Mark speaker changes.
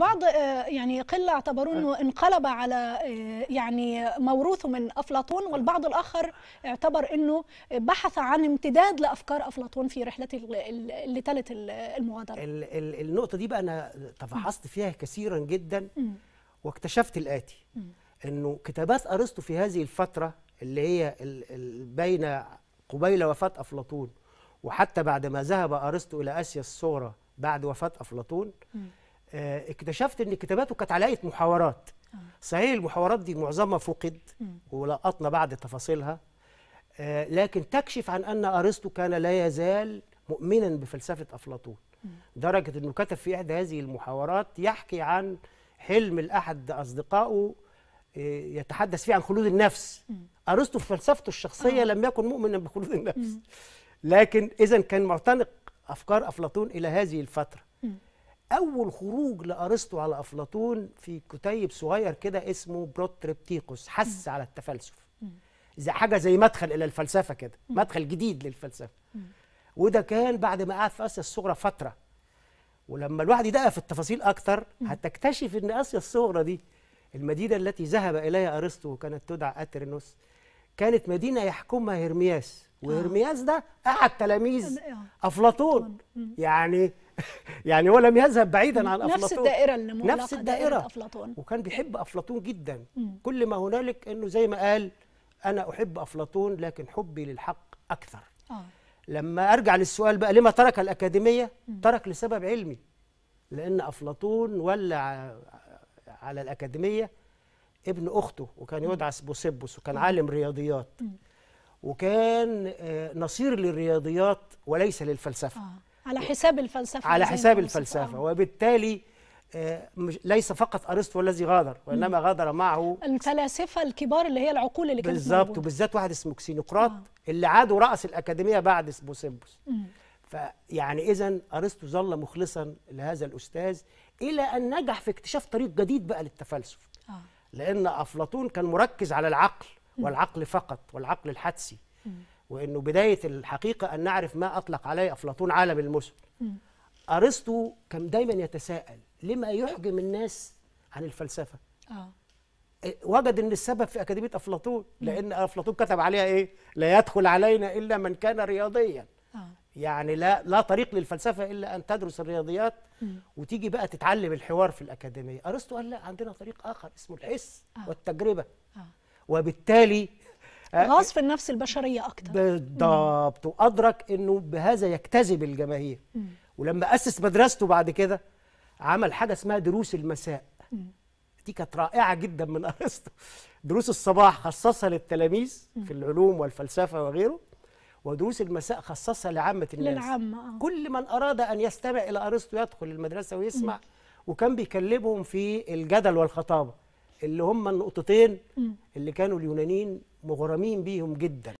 Speaker 1: بعض آه، يعني قله اعتبروا انه انقلب على آه، يعني موروثه من افلاطون والبعض الاخر اعتبر انه بحث عن امتداد لافكار افلاطون في رحلته اللي تلت المغادره النقطه دي بقى انا تفحصت فيها كثيرا جدا واكتشفت الاتي انه كتابات ارسطو في هذه الفتره اللي هي بين قبيل وفاه افلاطون وحتى بعد ما ذهب ارسطو الى اسيا الصغرى بعد وفاه افلاطون آه، اكتشفت ان كتاباته كانت على محاورات آه. صحيح المحاورات دي معظمها فقد ولقطنا بعض تفاصيلها آه، لكن تكشف عن ان ارسطو كان لا يزال مؤمنا بفلسفه افلاطون درجه انه كتب في احدى هذه المحاورات يحكي عن حلم لاحد اصدقائه يتحدث فيه عن خلود النفس ارسطو في فلسفته الشخصيه لم يكن مؤمنا بخلود النفس لكن اذا كان معتنق افكار افلاطون الى هذه الفتره اول خروج لارسطو على افلاطون في كتيب صغير كده اسمه بروتريبتيقوس حس على التفلسف زي حاجه زي مدخل الى الفلسفه كده مدخل جديد للفلسفه وده كان بعد ما قعد في اسيا الصغرى فتره ولما الواحد يدقق في التفاصيل اكتر هتكتشف ان اسيا الصغرى دي المدينه التي ذهب اليها ارسطو وكانت تدعى اترينوس كانت مدينه يحكمها هرمياس آه. وهرمياس ده احد تلاميذ آه. افلاطون يعني يعني هو لم يذهب بعيدا عن افلاطون نفس الدائره اللي نفس الدائره دائرة أفلاطون. وكان بيحب افلاطون جدا م. كل ما هنالك انه زي ما قال انا احب افلاطون لكن حبي للحق اكثر آه. لما ارجع للسؤال بقى لما ترك الاكاديميه م. ترك لسبب علمي لان افلاطون ولع على الاكاديميه ابن اخته وكان يدعى سبوسيبوس وكان م. عالم رياضيات م. وكان آه، نصير للرياضيات وليس للفلسفه آه. على حساب الفلسفه على حساب الفلسفه وبالتالي آه، ليس فقط ارسطو الذي غادر وانما غادر معه الفلاسفه الكبار اللي هي العقول اللي كانت بالظبط وبالذات واحد اسمه كسينقراط آه. اللي عاد راس الاكاديميه بعد بوسيبوس فيعني اذا ارسطو ظل مخلصا لهذا الاستاذ الى ان نجح في اكتشاف طريق جديد بقى للتفلسف آه. لان افلاطون كان مركز على العقل والعقل فقط والعقل الحدسي وانه بدايه الحقيقه ان نعرف ما اطلق عليه افلاطون عالم المثل ارسطو كان دايما يتساءل لما يحجم الناس عن الفلسفه آه. إيه، وجد ان السبب في اكاديميه افلاطون لان افلاطون كتب عليها ايه لا يدخل علينا الا من كان رياضيا أوه. يعني لا لا طريق للفلسفه الا ان تدرس الرياضيات م. وتيجي بقى تتعلم الحوار في الاكاديميه ارسطو قال لا عندنا طريق اخر اسمه الحس أوه. والتجربه أوه. وبالتالي آه، غاص في النفس البشريه اكتر بالضبط وادرك انه بهذا يكتذب الجماهير ولما اسس مدرسته بعد كده عمل حاجه اسمها دروس المساء دي كانت رائعه جدا من ارسطو دروس الصباح خصصها للتلاميذ في العلوم والفلسفه وغيره ودروس المساء خصصها لعامه الناس للعامه آه. كل من اراد ان يستمع الى ارسطو يدخل المدرسه ويسمع م. وكان بيكلمهم في الجدل والخطابه اللي هم النقطتين اللي كانوا اليونانيين مغرمين بيهم جدا